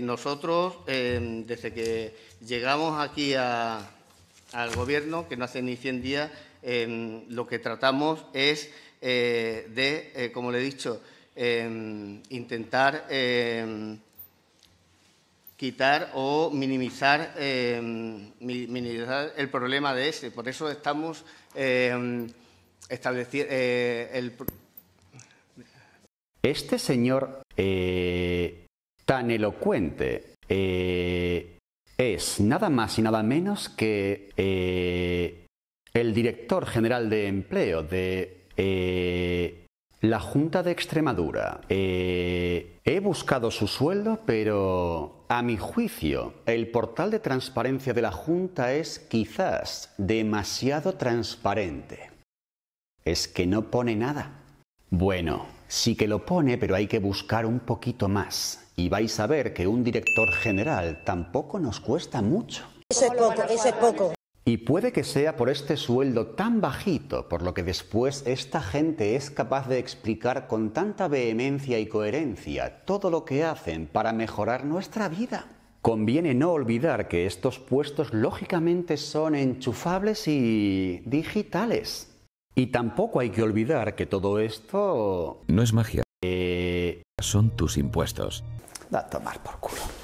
nosotros, em, desde que llegamos aquí al Gobierno, que no hace ni 100 días, em, lo que tratamos es eh, de, eh, como le he dicho, em, intentar quitar o minimizar, minimizar, el problema de ese. Por eso estamos estableciendo eh, el... Este señor tan elocuente eh, es nada más y nada menos que eh, el director general de empleo de eh, la Junta de Extremadura. he buscado su sueldo, pero a mi juicio el portal de transparencia de la Junta es quizás demasiado transparente. Es que no pone nada. Bueno, sí que lo pone, pero hay que buscar un poquito más. Y vais a ver que un director general tampoco nos cuesta mucho. Eso es poco, eso es poco. Y puede que sea por este sueldo tan bajito, por lo que después esta gente es capaz de explicar con tanta vehemencia y coherencia todo lo que hacen para mejorar nuestra vida. Conviene no olvidar que estos puestos lógicamente son enchufables y digitales. Y tampoco hay que olvidar que todo esto... No es magia. Eh, Son tus impuestos. Da tomar por culo.